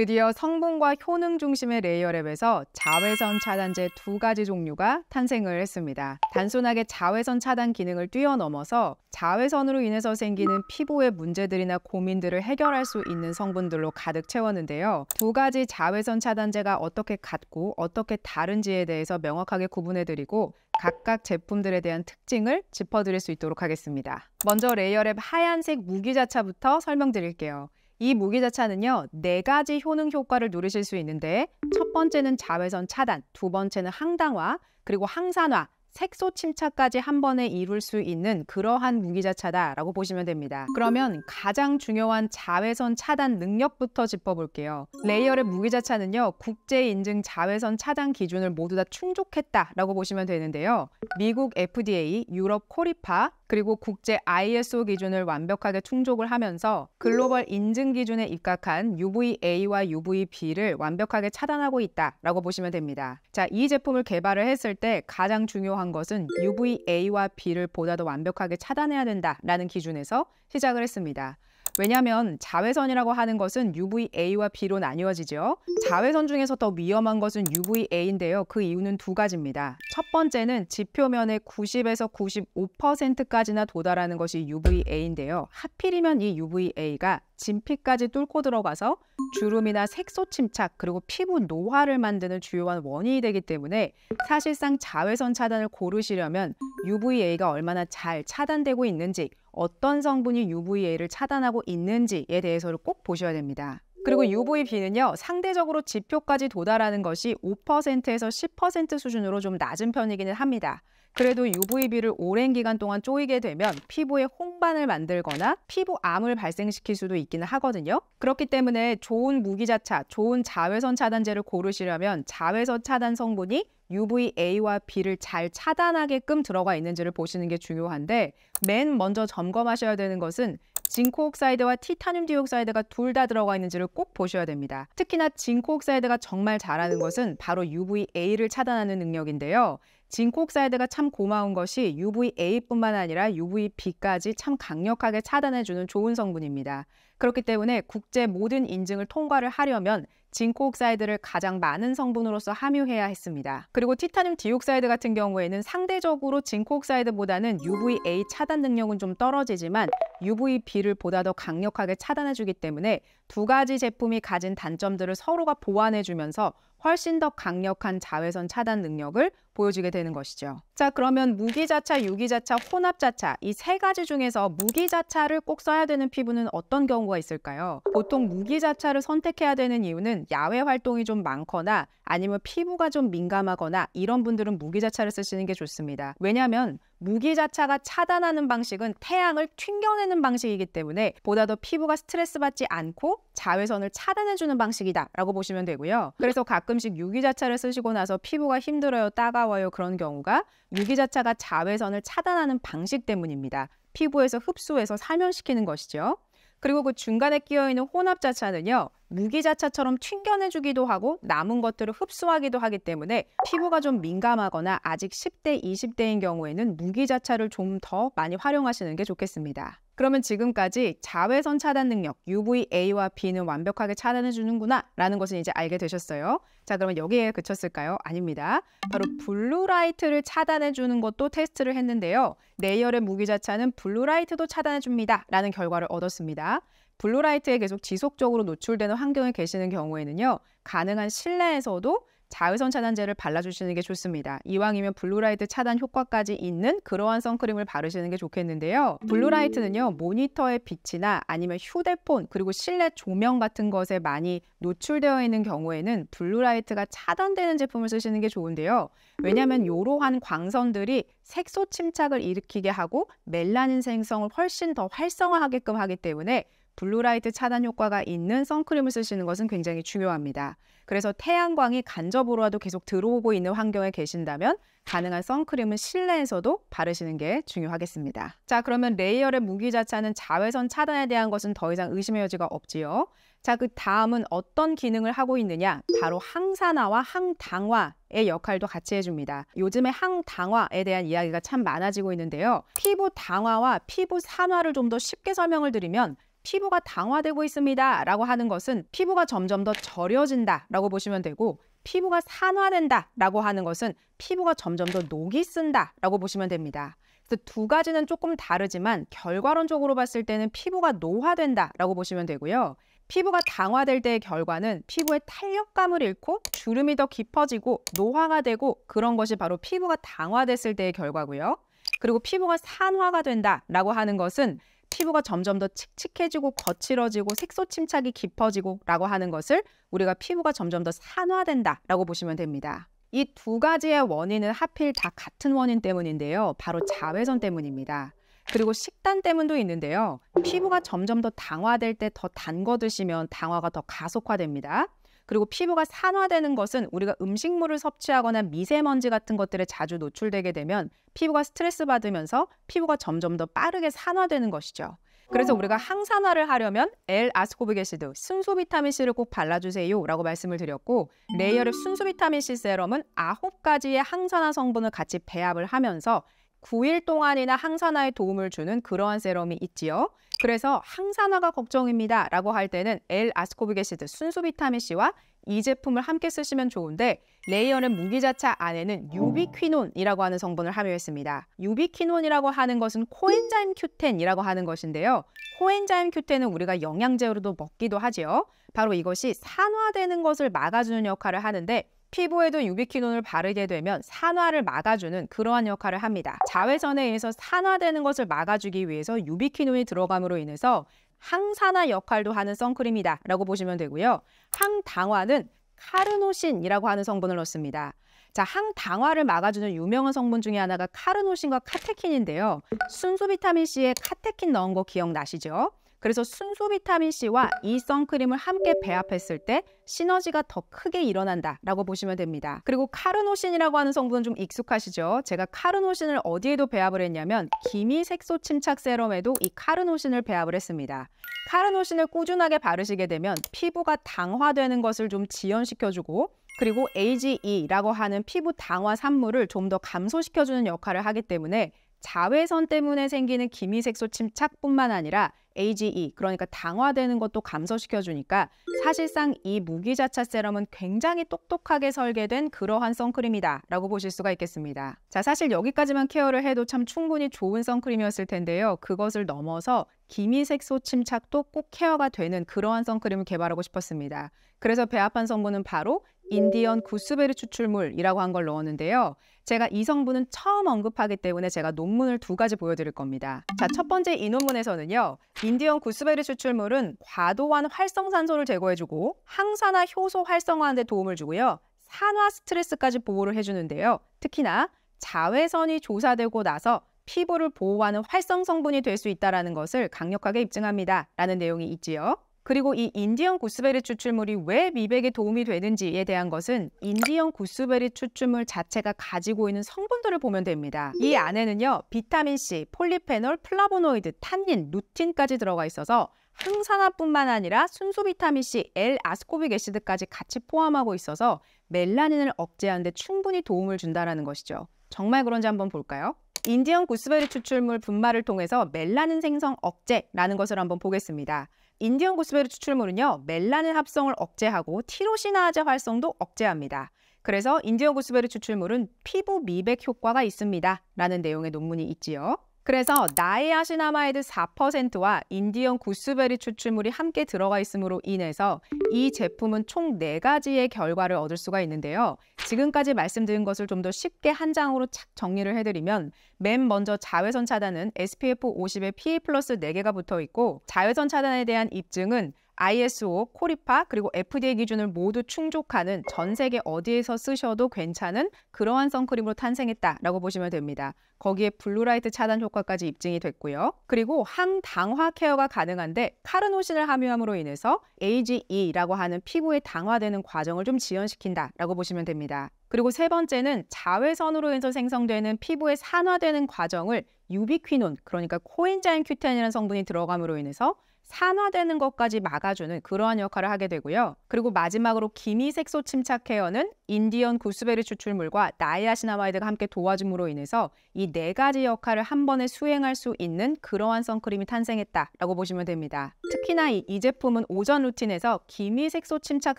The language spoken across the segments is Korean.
드디어 성분과 효능 중심의 레이어랩에서 자외선 차단제 두 가지 종류가 탄생을 했습니다. 단순하게 자외선 차단 기능을 뛰어넘어서 자외선으로 인해서 생기는 피부의 문제들이나 고민들을 해결할 수 있는 성분들로 가득 채웠는데요. 두 가지 자외선 차단제가 어떻게 같고 어떻게 다른지에 대해서 명확하게 구분해드리고 각각 제품들에 대한 특징을 짚어드릴 수 있도록 하겠습니다. 먼저 레이어랩 하얀색 무기자차부터 설명드릴게요. 이 무기자차는요, 네 가지 효능 효과를 누리실 수 있는데 첫 번째는 자외선 차단, 두 번째는 항당화, 그리고 항산화, 색소 침착까지 한 번에 이룰 수 있는 그러한 무기자차다라고 보시면 됩니다. 그러면 가장 중요한 자외선 차단 능력부터 짚어볼게요. 레이어의 무기자차는요, 국제 인증 자외선 차단 기준을 모두 다 충족했다라고 보시면 되는데요. 미국 FDA, 유럽 코리파, 그리고 국제 ISO 기준을 완벽하게 충족을 하면서 글로벌 인증 기준에 입각한 UVA와 UVB를 완벽하게 차단하고 있다라고 보시면 됩니다. 자, 이 제품을 개발을 했을 때 가장 중요한 것은 UVA와 B를 보다 더 완벽하게 차단해야 된다라는 기준에서 시작을 했습니다. 왜냐하면 자외선이라고 하는 것은 UVA와 B로 나뉘어지죠. 자외선 중에서 더 위험한 것은 UVA인데요. 그 이유는 두 가지입니다. 첫 번째는 지표면의 90에서 95%까지나 도달하는 것이 UVA인데요. 하필이면 이 UVA가 진피까지 뚫고 들어가서 주름이나 색소 침착 그리고 피부 노화를 만드는 주요한 원인이 되기 때문에 사실상 자외선 차단을 고르시려면 UVA가 얼마나 잘 차단되고 있는지 어떤 성분이 UVA를 차단하고 있는지에 대해서를 꼭 보셔야 됩니다. 그리고 UVB는요, 상대적으로 지표까지 도달하는 것이 5%에서 10% 수준으로 좀 낮은 편이기는 합니다. 그래도 UVB를 오랜 기간 동안 쪼이게 되면 피부에 홍반을 만들거나 피부암을 발생시킬 수도 있기는 하거든요. 그렇기 때문에 좋은 무기자차, 좋은 자외선 차단제를 고르시려면 자외선 차단 성분이 UVA와 B를 잘 차단하게끔 들어가 있는지를 보시는 게 중요한데 맨 먼저 점검하셔야 되는 것은 징코 옥사이드와 티타늄 디옥사이드가 둘 다 들어가 있는지를 꼭 보셔야 됩니다. 특히나 징코 옥사이드가 정말 잘하는 것은 바로 UVA를 차단하는 능력인데요. 진콕사이드가 참 고마운 것이 UVA뿐만 아니라 UVB까지 참 강력하게 차단해주는 좋은 성분입니다. 그렇기 때문에 국제 모든 인증을 통과를 하려면 진콕사이드를 가장 많은 성분으로서 함유해야 했습니다. 그리고 티타늄 디옥사이드 같은 경우에는 상대적으로 진콕사이드보다는 UVA 차단 능력은 좀 떨어지지만 UVB를 보다 더 강력하게 차단해주기 때문에 두 가지 제품이 가진 단점들을 서로가 보완해주면서 훨씬 더 강력한 자외선 차단 능력을 보여지게 되는 것이죠. 자, 그러면 무기자차, 유기자차, 혼합자차 이 세 가지 중에서 무기자차를 꼭 써야 되는 피부는 어떤 경우가 있을까요? 보통 무기자차를 선택해야 되는 이유는 야외 활동이 좀 많거나 아니면 피부가 좀 민감하거나 이런 분들은 무기자차를 쓰시는 게 좋습니다. 왜냐하면 무기자차가 차단하는 방식은 태양을 튕겨내는 방식이기 때문에 보다 더 피부가 스트레스 받지 않고 자외선을 차단해주는 방식이다라고 보시면 되고요. 그래서 가끔씩 유기자차를 쓰시고 나서 피부가 힘들어요, 따가워 안타까요 그런 경우가 유기자차가 자외선을 차단하는 방식 때문입니다. 피부에서 흡수해서 사면시키는 것이죠. 그리고 그 중간에 끼어 있는 혼합자차는요. 무기자차처럼 튕겨내주기도 하고 남은 것들을 흡수하기도 하기 때문에 피부가 좀 민감하거나 아직 10대, 20대인 경우에는 무기자차를 좀 더 많이 활용하시는 게 좋겠습니다. 그러면 지금까지 자외선 차단 능력 UVA와 B는 완벽하게 차단해 주는구나 라는 것을 이제 알게 되셨어요. 자 그러면 여기에 그쳤을까요? 아닙니다. 바로 블루라이트를 차단해 주는 것도 테스트를 했는데요. 내열의 무기자차는 블루라이트도 차단해 줍니다 라는 결과를 얻었습니다. 블루라이트에 계속 지속적으로 노출되는 환경에 계시는 경우에는요. 가능한 실내에서도 자외선 차단제를 발라주시는 게 좋습니다. 이왕이면 블루라이트 차단 효과까지 있는 그러한 선크림을 바르시는 게 좋겠는데요. 블루라이트는요. 모니터의 빛이나 아니면 휴대폰 그리고 실내 조명 같은 것에 많이 노출되어 있는 경우에는 블루라이트가 차단되는 제품을 쓰시는 게 좋은데요. 왜냐하면 이러한 광선들이 색소 침착을 일으키게 하고 멜라닌 생성을 훨씬 더 활성화하게끔 하기 때문에 블루라이트 차단 효과가 있는 선크림을 쓰시는 것은 굉장히 중요합니다. 그래서 태양광이 간접으로라도 계속 들어오고 있는 환경에 계신다면 가능한 선크림은 실내에서도 바르시는 게 중요하겠습니다. 자, 그러면 레이어의 무기 자체는 자외선 차단에 대한 것은 더 이상 의심의 여지가 없지요. 자, 그 다음은 어떤 기능을 하고 있느냐? 바로 항산화와 항당화 의 역할도 같이 해줍니다. 요즘에 항당화에 대한 이야기가 참 많아지고 있는데요. 피부 당화와 피부 산화를 좀 더 쉽게 설명을 드리면 피부가 당화되고 있습니다. 라고 하는 것은 피부가 점점 더 절여진다 라고 보시면 되고 피부가 산화된다 라고 하는 것은 피부가 점점 더 녹이 쓴다 라고 보시면 됩니다. 그래서 두 가지는 조금 다르지만 결과론적으로 봤을 때는 피부가 노화된다 라고 보시면 되고요. 피부가 당화될 때의 결과는 피부의 탄력감을 잃고 주름이 더 깊어지고 노화가 되고 그런 것이 바로 피부가 당화됐을 때의 결과고요. 그리고 피부가 산화가 된다 라고 하는 것은 피부가 점점 더 칙칙해지고 거칠어지고 색소 침착이 깊어지고 라고 하는 것을 우리가 피부가 점점 더 산화된다 라고 보시면 됩니다. 이 두 가지의 원인은 하필 다 같은 원인 때문인데요. 바로 자외선 때문입니다. 그리고 식단 때문도 있는데요. 피부가 점점 더 당화될 때 더 단 거 드시면 당화가 더 가속화됩니다. 그리고 피부가 산화되는 것은 우리가 음식물을 섭취하거나 미세먼지 같은 것들에 자주 노출되게 되면 피부가 스트레스 받으면서 피부가 점점 더 빠르게 산화되는 것이죠. 그래서 어. 우리가 항산화를 하려면 L-아스코빅 게시드순수 비타민 C를 꼭 발라주세요라고 말씀을 드렸고 레이어를순수 음. 비타민 C 세럼은 아홉 가지의 항산화 성분을 같이 배합을 하면서 9일 동안이나 항산화에 도움을 주는 그러한 세럼이 있지요. 그래서 항산화가 걱정입니다 라고 할 때는 엘아스코빅게시드 순수 비타민C와 이 제품을 함께 쓰시면 좋은데 레이어는 무기자차 안에는 유비퀴논이라고 하는 성분을 함유했습니다. 유비퀴논이라고 하는 것은 코엔자임 큐텐이라고 하는 것인데요. 코엔자임 큐텐은 우리가 영양제로도 먹기도 하지요. 바로 이것이 산화되는 것을 막아주는 역할을 하는데 피부에도 유비키논을 바르게 되면 산화를 막아주는 그러한 역할을 합니다. 자외선에 의해서 산화되는 것을 막아주기 위해서 유비키논이 들어감으로 인해서 항산화 역할도 하는 선크림이다 라고 보시면 되고요. 항당화는 카르노신이라고 하는 성분을 넣습니다. 자, 항당화를 막아주는 유명한 성분 중에 하나가 카르노신과 카테킨인데요. 순수 비타민 C에 카테킨 넣은 거 기억나시죠? 그래서 순수 비타민 C와 이 선크림을 함께 배합했을 때 시너지가 더 크게 일어난다라고 보시면 됩니다. 그리고 카르노신이라고 하는 성분은 좀 익숙하시죠? 제가 카르노신을 어디에도 배합을 했냐면 기미 색소 침착 세럼에도 이 카르노신을 배합을 했습니다. 카르노신을 꾸준하게 바르시게 되면 피부가 당화되는 것을 좀 지연시켜주고 그리고 AGE라고 하는 피부 당화 산물을 좀 더 감소시켜주는 역할을 하기 때문에 자외선 때문에 생기는 기미색소 침착뿐만 아니라 AGE, 그러니까 당화되는 것도 감소시켜주니까 사실상 이 무기자차 세럼은 굉장히 똑똑하게 설계된 그러한 선크림이다 라고 보실 수가 있겠습니다. 자, 사실 여기까지만 케어를 해도 참 충분히 좋은 선크림이었을 텐데요. 그것을 넘어서 기미색소 침착도 꼭 케어가 되는 그러한 선크림을 개발하고 싶었습니다. 그래서 배합한 성분은 바로 인디언 구스베리 추출물이라고 한 걸 넣었는데요. 제가 이 성분은 처음 언급하기 때문에 제가 논문을 두 가지 보여드릴 겁니다. 자, 첫 번째 이 논문에서는요. 인디언 구스베리 추출물은 과도한 활성산소를 제거해주고 항산화 효소 활성화하는 데 도움을 주고요. 산화 스트레스까지 보호를 해주는데요. 특히나 자외선이 조사되고 나서 피부를 보호하는 활성 성분이 될 수 있다는 것을 강력하게 입증합니다. 라는 내용이 있지요. 그리고 이 인디언 구스베리 추출물이 왜 미백에 도움이 되는지에 대한 것은 인디언 구스베리 추출물 자체가 가지고 있는 성분들을 보면 됩니다. 이 안에는요. 비타민C, 폴리페놀, 플라보노이드, 탄닌, 루틴까지 들어가 있어서 항산화뿐만 아니라 순수 비타민C, L-아스코빅 애시드까지 같이 포함하고 있어서 멜라닌을 억제하는 데 충분히 도움을 준다는 것이죠. 정말 그런지 한번 볼까요? 인디언 구스베리 추출물 분말을 통해서 멜라닌 생성 억제라는 것을 한번 보겠습니다. 인디언 구스베리 추출물은요, 멜라닌 합성을 억제하고 티로시나제 활성도 억제합니다. 그래서 인디언 구스베리 추출물은 피부 미백 효과가 있습니다. 라는 내용의 논문이 있지요. 그래서 나의 아시나마이드 4%와 인디언 구스베리 추출물이 함께 들어가 있으므로 인해서 이 제품은 총 네가지의 결과를 얻을 수가 있는데요. 지금까지 말씀드린 것을 좀 더 쉽게 한 장으로 착 정리를 해드리면 맨 먼저 자외선 차단은 SPF 50에 PA 플러스 4개가 붙어 있고 자외선 차단에 대한 입증은 ISO, 코리파 그리고 FDA 기준을 모두 충족하는 전 세계 어디에서 쓰셔도 괜찮은 그러한 선크림으로 탄생했다라고 보시면 됩니다. 거기에 블루라이트 차단 효과까지 입증이 됐고요. 그리고 항당화 케어가 가능한데 카르노신을 함유함으로 인해서 AGE라고 하는 피부에 당화되는 과정을 좀 지연시킨다라고 보시면 됩니다. 그리고 세 번째는 자외선으로 인해서 생성되는 피부에 산화되는 과정을 유비퀴논, 그러니까 코엔자임 큐텐이라는 성분이 들어감으로 인해서 산화되는 것까지 막아주는 그러한 역할을 하게 되고요. 그리고 마지막으로 기미색소 침착 케어는 인디언 구스베리 추출물과 나이아시나마이드가 함께 도와줌으로 인해서 이 네 가지 역할을 한 번에 수행할 수 있는 그러한 선크림이 탄생했다라고 보시면 됩니다. 특히나 이, 이 제품은 오전 루틴에서 기미색소 침착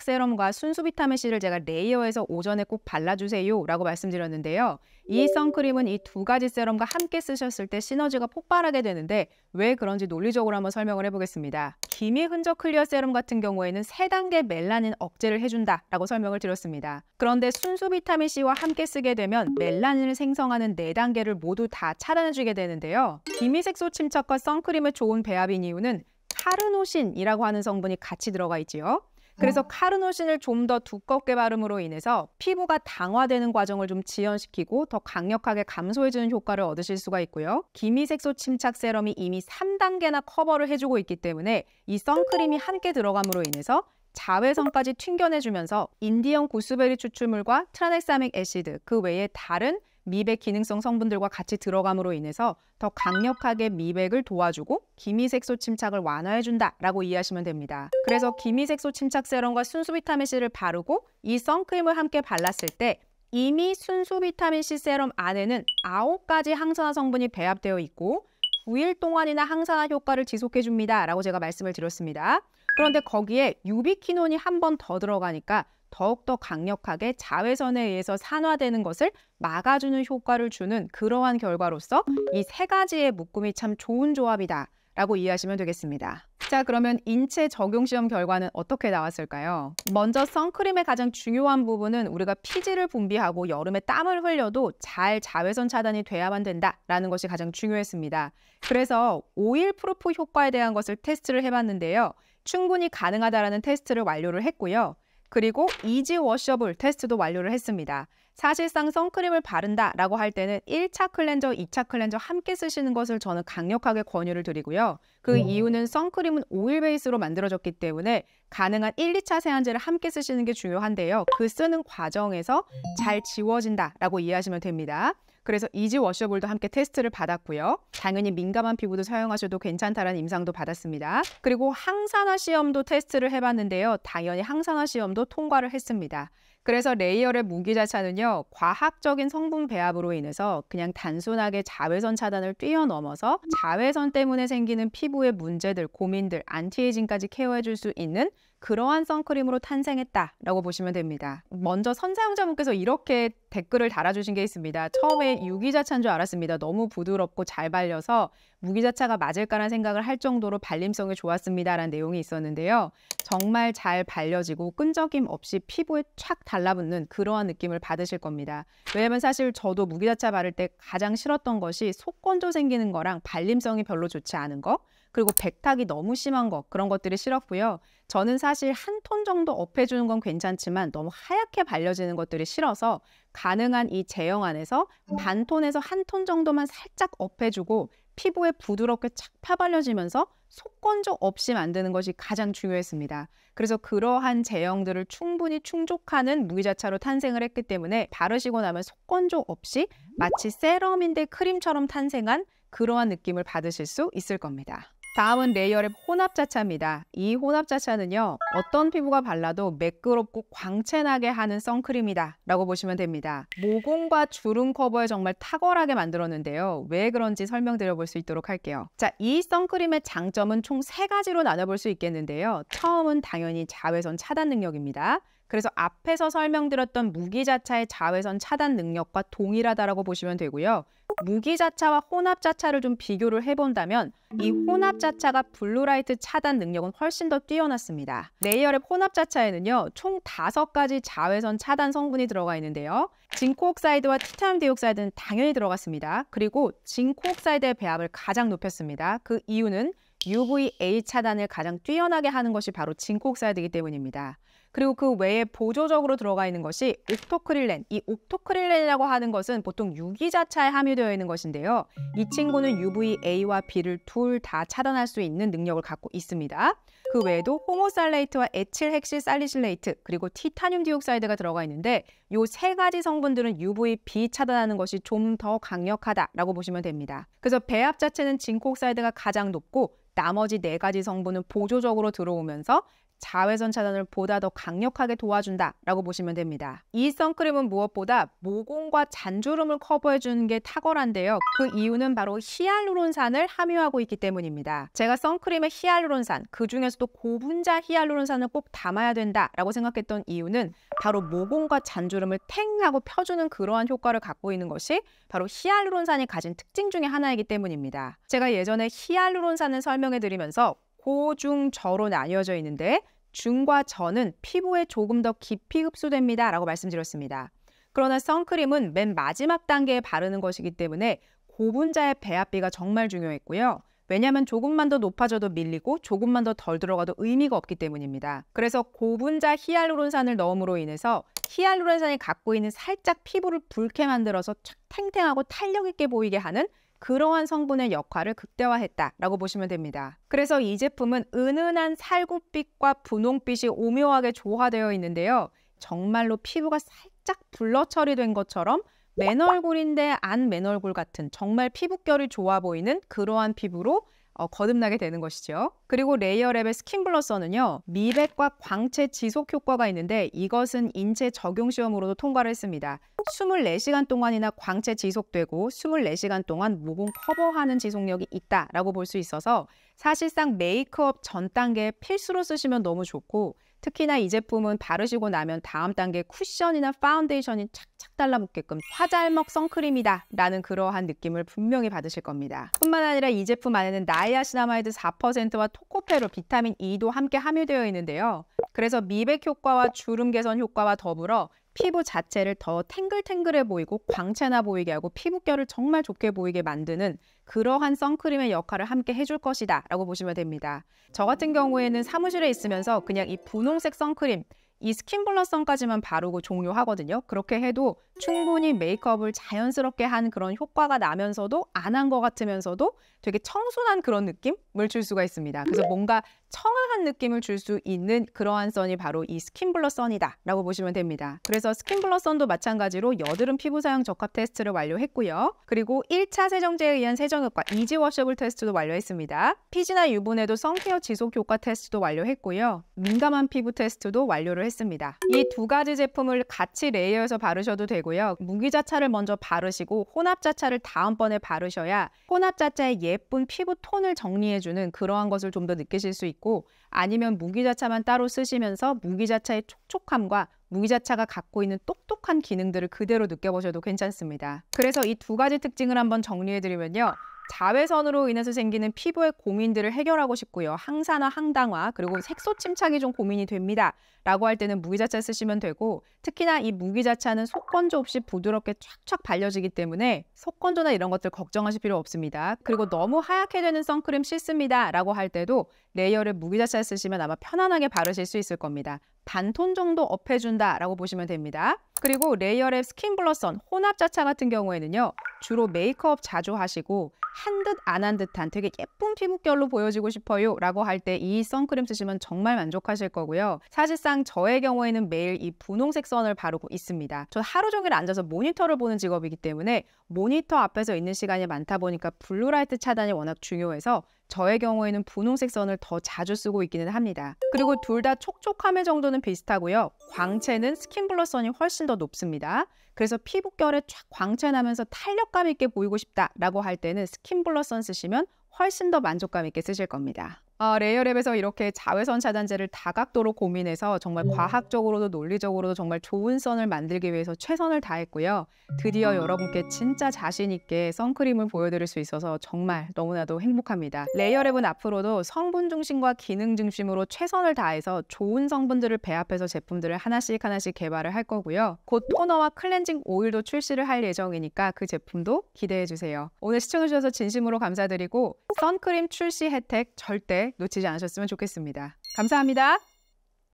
세럼과 순수 비타민 C를 제가 레이어해서 오전에 꼭 발라주세요라고 말씀드렸는데요. 이 선크림은 이 두 가지 세럼과 함께 쓰셨을 때 시너지가 폭발하게 되는데 왜 그런지 논리적으로 한번 설명을 해보겠습니다. 기미 흔적 클리어 세럼 같은 경우에는 세단계 멜라닌 억제를 해준다라고 설명을 드렸습니다. 그런데 순수 비타민C와 함께 쓰게 되면 멜라닌을 생성하는 네단계를 모두 다 차단해주게 되는데요. 기미색소 침착과 선크림의 좋은 배합인 이유는 카르노신이라고 하는 성분이 같이 들어가 있지요. 그래서 카르노신을 좀 더 두껍게 바름으로 인해서 피부가 당화되는 과정을 좀 지연시키고 더 강력하게 감소해주는 효과를 얻으실 수가 있고요. 기미색소 침착 세럼이 이미 3단계나 커버를 해주고 있기 때문에 이 선크림이 함께 들어감으로 인해서 자외선까지 튕겨내주면서 인디언 고스베리 추출물과 트라넥사믹 애시드 그 외에 다른 미백 기능성 성분들과 같이 들어감으로 인해서 더 강력하게 미백을 도와주고 기미색소 침착을 완화해준다라고 이해하시면 됩니다. 그래서 기미색소 침착 세럼과 순수 비타민 C를 바르고 이 선크림을 함께 발랐을 때 이미 순수 비타민 C 세럼 안에는 아홉 가지 항산화 성분이 배합되어 있고 9일 동안이나 항산화 효과를 지속해줍니다. 라고 제가 말씀을 드렸습니다. 그런데 거기에 유비키논이 한 번 더 들어가니까 더욱더 강력하게 자외선에 의해서 산화되는 것을 막아주는 효과를 주는 그러한 결과로서 이 세 가지의 묶음이 참 좋은 조합이다 라고 이해하시면 되겠습니다. 자 그러면 인체 적용 시험 결과는 어떻게 나왔을까요? 먼저 선크림의 가장 중요한 부분은 우리가 피지를 분비하고 여름에 땀을 흘려도 잘 자외선 차단이 돼야만 된다라는 것이 가장 중요했습니다. 그래서 오일 프루프 효과에 대한 것을 테스트를 해봤는데요. 충분히 가능하다라는 테스트를 완료를 했고요. 그리고 이지 워셔블 테스트도 완료를 했습니다. 사실상 선크림을 바른다 라고 할 때는 1차 클렌저, 2차 클렌저 함께 쓰시는 것을 저는 강력하게 권유를 드리고요. 그 음. 이유는 선크림은 오일 베이스로 만들어졌기 때문에 가능한 1, 2차 세안제를 함께 쓰시는 게 중요한데요. 그 쓰는 과정에서 잘 지워진다 라고 이해하시면 됩니다. 그래서 이지 워셔블도 함께 테스트를 받았고요. 당연히 민감한 피부도 사용하셔도 괜찮다라는 임상도 받았습니다. 그리고 항산화 시험도 테스트를 해봤는데요. 당연히 항산화 시험도 통과를 했습니다. 그래서 레이어의 무기 자차는요 과학적인 성분 배합으로 인해서 그냥 단순하게 자외선 차단을 뛰어넘어서 자외선 때문에 생기는 피부의 문제들, 고민들, 안티에이징까지 케어해줄 수 있는 그러한 선크림으로 탄생했다라고 보시면 됩니다. 먼저 선사용자분께서 이렇게 댓글을 달아주신 게 있습니다. 처음에 유기자차인 줄 알았습니다. 너무 부드럽고 잘 발려서 무기자차가 맞을까라는 생각을 할 정도로 발림성이 좋았습니다라는 내용이 있었는데요. 정말 잘 발려지고 끈적임 없이 피부에 촥 달라붙는 그러한 느낌을 받으실 겁니다. 왜냐면 사실 저도 무기자차 바를 때 가장 싫었던 것이 속건조 생기는 거랑 발림성이 별로 좋지 않은 거 그리고 백탁이 너무 심한 것 그런 것들이 싫었고요. 저는 사실 한 톤 정도 업해주는 건 괜찮지만 너무 하얗게 발려지는 것들이 싫어서 가능한 이 제형 안에서 반 톤에서 한 톤 정도만 살짝 업해주고 피부에 부드럽게 착 파발려지면서 속건조 없이 만드는 것이 가장 중요했습니다. 그래서 그러한 제형들을 충분히 충족하는 무기자차로 탄생을 했기 때문에 바르시고 나면 속건조 없이 마치 세럼인데 크림처럼 탄생한 그러한 느낌을 받으실 수 있을 겁니다. 다음은 레이어랩 혼합자차입니다. 이 혼합자차는요. 어떤 피부가 발라도 매끄럽고 광채나게 하는 선크림이다 라고 보시면 됩니다. 모공과 주름 커버에 정말 탁월하게 만들었는데요. 왜 그런지 설명드려 볼 수 있도록 할게요. 자, 이 선크림의 장점은 총 세가지로 나눠볼 수 있겠는데요. 처음은 당연히 자외선 차단 능력입니다. 그래서 앞에서 설명드렸던 무기자차의 자외선 차단 능력과 동일하다라고 보시면 되고요. 무기자차와 혼합자차를 좀 비교를 해본다면 이 혼합자차가 블루라이트 차단 능력은 훨씬 더 뛰어났습니다. 레이어랩 혼합자차에는요. 총5 가지 자외선 차단 성분이 들어가 있는데요. 징코옥사이드와 티타늄 디옥사이드는 당연히 들어갔습니다. 그리고 징코옥사이드의 배합을 가장 높였습니다. 그 이유는 UVA 차단을 가장 뛰어나게 하는 것이 바로 징코옥사이드이기 때문입니다. 그리고 그 외에 보조적으로 들어가 있는 것이 옥토크릴렌. 이 옥토크릴렌이라고 하는 것은 보통 유기자차에 함유되어 있는 것인데요. 이 친구는 UVA와 B를 둘 다 차단할 수 있는 능력을 갖고 있습니다. 그 외에도 호모살레이트와 에칠핵실살리실레이트 그리고 티타늄 디옥사이드가 들어가 있는데 이 세 가지 성분들은 UVB 차단하는 것이 좀 더 강력하다라고 보시면 됩니다. 그래서 배합 자체는 진콕사이드가 가장 높고 나머지 네 가지 성분은 보조적으로 들어오면서 자외선 차단을 보다 더 강력하게 도와준다라고 보시면 됩니다. 이 선크림은 무엇보다 모공과 잔주름을 커버해 주는 게 탁월한데요. 그 이유는 바로 히알루론산을 함유하고 있기 때문입니다. 제가 선크림에 히알루론산, 그 중에서도 고분자 히알루론산을 꼭 담아야 된다라고 생각했던 이유는 바로 모공과 잔주름을 탱 하고 펴주는 그러한 효과를 갖고 있는 것이 바로 히알루론산이 가진 특징 중에 하나이기 때문입니다. 제가 예전에 히알루론산을 설명해 드리면서 고중저로 나뉘어져 있는데 중과 저는 피부에 조금 더 깊이 흡수됩니다. 라고 말씀드렸습니다. 그러나 선크림은 맨 마지막 단계에 바르는 것이기 때문에 고분자의 배합비가 정말 중요했고요. 왜냐하면 조금만 더 높아져도 밀리고 조금만 더 덜 들어가도 의미가 없기 때문입니다. 그래서 고분자 히알루론산을 넣음으로 인해서 히알루론산이 갖고 있는 살짝 피부를 붉게 만들어서 촥 탱탱하고 탄력 있게 보이게 하는 그러한 성분의 역할을 극대화했다라고 보시면 됩니다. 그래서 이 제품은 은은한 살구빛과 분홍빛이 오묘하게 조화되어 있는데요. 정말로 피부가 살짝 블러 처리된 것처럼 맨얼굴인데 안 맨얼굴 같은 정말 피부결이 좋아 보이는 그러한 피부로 어, 거듭나게 되는 것이죠. 그리고 레이어랩의 스킨블러서는요. 미백과 광채 지속 효과가 있는데 이것은 인체 적용 시험으로도 통과를 했습니다. 24시간 동안이나 광채 지속되고 24시간 동안 모공 커버하는 지속력이 있다라고 볼 수 있어서 사실상 메이크업 전 단계에 필수로 쓰시면 너무 좋고 특히나 이 제품은 바르시고 나면 다음 단계 쿠션이나 파운데이션이 착착 달라붙게끔 화잘먹 선크림이다 라는 그러한 느낌을 분명히 받으실 겁니다. 뿐만 아니라 이 제품 안에는 나이아시나마이드 4%와 토코페로 비타민 E도 함께 함유되어 있는데요. 그래서 미백 효과와 주름 개선 효과와 더불어 피부 자체를 더 탱글탱글해 보이고 광채나 보이게 하고 피부결을 정말 좋게 보이게 만드는 그러한 선크림의 역할을 함께 해줄 것이다 라고 보시면 됩니다. 저 같은 경우에는 사무실에 있으면서 그냥 이 분홍색 선크림 이 스킨블러성까지만 바르고 종료하거든요. 그렇게 해도 충분히 메이크업을 자연스럽게 한 그런 효과가 나면서도 안 한 것 같으면서도 되게 청순한 그런 느낌을 줄 수가 있습니다. 그래서 뭔가 청아한 느낌을 줄 수 있는 그러한 선이 바로 이 스킨블러 선이다라고 보시면 됩니다. 그래서 스킨블러 선도 마찬가지로 여드름 피부 사용 적합 테스트를 완료했고요. 그리고 1차 세정제에 의한 세정 효과 이지 워셔블 테스트도 완료했습니다. 피지나 유분에도 선케어 지속 효과 테스트도 완료했고요. 민감한 피부 테스트도 완료를 했습니다. 이 두 가지 제품을 같이 레이어해서 바르셔도 되고요. 무기자차를 먼저 바르시고 혼합자차를 다음번에 바르셔야 혼합자차의 예쁜 피부 톤을 정리해주는 그러한 것을 좀 더 느끼실 수 있고 있고 아니면 무기자차만 따로 쓰시면서 무기자차의 촉촉함과 무기자차가 갖고 있는 똑똑한 기능들을 그대로 느껴보셔도 괜찮습니다. 그래서 이 두 가지 특징을 한번 정리해드리면요. 자외선으로 인해서 생기는 피부의 고민들을 해결하고 싶고요. 항산화, 항당화, 그리고 색소 침착이 좀 고민이 됩니다. 라고 할 때는 무기자차 쓰시면 되고 특히나 이 무기자차는 속건조 없이 부드럽게 촥촥 발려지기 때문에 속건조나 이런 것들 걱정하실 필요 없습니다. 그리고 너무 하얗게 되는 선크림 싫습니다. 라고 할 때도 레이어를 무기자차 쓰시면 아마 편안하게 바르실 수 있을 겁니다. 반톤 정도 업해준다라고 보시면 됩니다. 그리고 레이어랩 스킨 블러썬 혼합 자차 같은 경우에는요. 주로 메이크업 자주 하시고 한 듯 안 한 듯한 되게 예쁜 피부결로 보여지고 싶어요 라고 할 때 이 선크림 쓰시면 정말 만족하실 거고요. 사실상 저의 경우에는 매일 이 분홍색 선을 바르고 있습니다. 저 하루 종일 앉아서 모니터를 보는 직업이기 때문에 모니터 앞에서 있는 시간이 많다 보니까 블루라이트 차단이 워낙 중요해서 저의 경우에는 분홍색 선을 더 자주 쓰고 있기는 합니다. 그리고 둘 다 촉촉함의 정도는 비슷하고요. 광채는 스킨블러 선이 훨씬 더 높습니다. 그래서 피부결에 쫙 광채나면서 탄력감 있게 보이고 싶다라고 할 때는 스킨블러 선 쓰시면 훨씬 더 만족감 있게 쓰실 겁니다. 어, 레이어랩에서 이렇게 자외선 차단제를 다각도로 고민해서 정말 네. 과학적으로도 논리적으로도 정말 좋은 선을 만들기 위해서 최선을 다했고요. 드디어 아. 여러분께 진짜 자신 있게 선크림을 보여드릴 수 있어서 정말 너무나도 행복합니다. 레이어랩은 앞으로도 성분 중심과 기능 중심으로 최선을 다해서 좋은 성분들을 배합해서 제품들을 하나씩 하나씩 개발을 할 거고요. 곧 토너와 클렌징 오일도 출시를 할 예정이니까 그 제품도 기대해 주세요. 오늘 시청해 주셔서 진심으로 감사드리고 선크림 출시 혜택 절대 놓치지 않으셨으면 좋겠습니다. 감사합니다.